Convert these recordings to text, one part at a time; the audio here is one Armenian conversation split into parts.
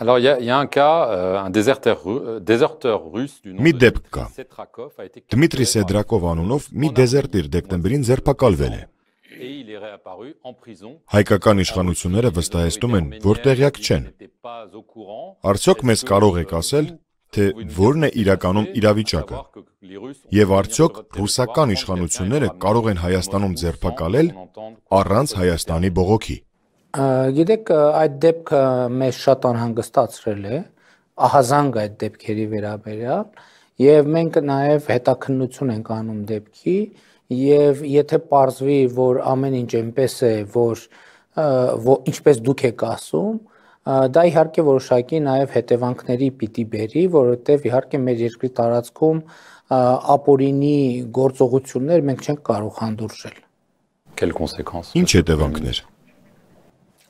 Alors il y, y a un cas euh, un déserteur euh, déserteur russe du nom Մի դեպք կա։ Դմիտրի Սեդրակով անունով մի դեզերտիր դեկտեմբերին ձերբակալվել է։ Հայկական իշխանությունները վստահեցնում են, որ տեղյակ չեն։ Արդյոք մեզ կարող եք ասել, թե որն է իրականում իրավիճակը։ Եվ արդյոք ռուսական իշխանությունները կարող են Հայաստանում ձերբակալել առանց Հայաստանի բողոքի։ Գիտեք, այդ դեպքը մեզ շատ անհանգստացրել է, ահազանգ այդ դեպքերի վերաբերյալ, եւ մենք նաեւ հետաքննություն ենք անում դեպքի, եւ եթե ողջվի, որ ամեն ինչ այնպես է, որ ինչպես դուք եք ասում, դա իհարկե որոշակի նաև հետևանքների պիտի բերի, որովհետև իհարկե մեր երկրի տարածքում ապօրինի գործողություններ մենք չենք կարող հանդուրժել։ Quelles conséquences Ինչ հետևանքներ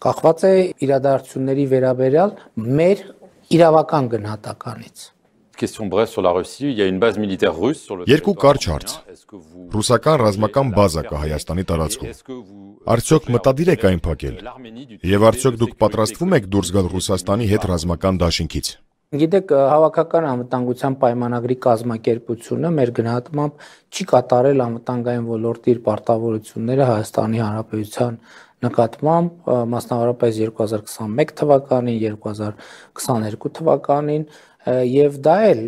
կախված է իրադարձությունների վերաբերյալ մեր իրավական գնահատականից։ Երկու կարճ հարց։ Ռուսական ռազմական բազա կա Հայաստանի տարածքում։ Արդյոք մտադիր եք այն փակել։ Եվ արդյոք դուք պատրաստվում եք դուրս գալ Ռուսաստանի հետ ռազմական դաշինքից։ Գիտեք, հավաքական անվտանգության պայմանագրի կազմակերպությունը մեր գնահատմամբ չի կատարել անվտանգային ոլորտի իր պարտավորությունները Հայաստանի Հանրապետության նկատմամբ մասնավորապես 2021 թվականին, 2022 թվականին եւ դա էլ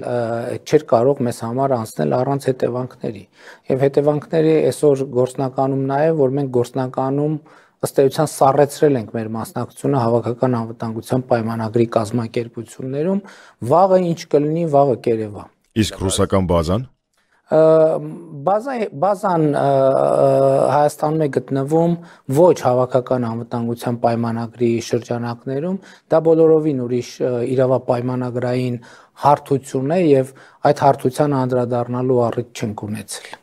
չէր կարող մեզ համար անցնել առանց հետևանքների։ Եվ հետևանքները այսօր գործնականում նա է, որ մենք գործնականում ըստ էության սառեցրել ենք մեր մասնակցությունը հավաքական անվտանգության պայմանագրի կազմակերպություններում, վաղը ինչ կլինի, վաղը կերևա։ Իսկ ռուսական բազան բազա բազան Հայաստանում է գտնվում ոչ հավաքական անվտանգության պայմանագրի շրջանակներում դա բոլորովին ուրիշ իրավապայմանագրային հարթություն է եւ այդ հարթության անդրադառնալու առիթ չենք ունեցել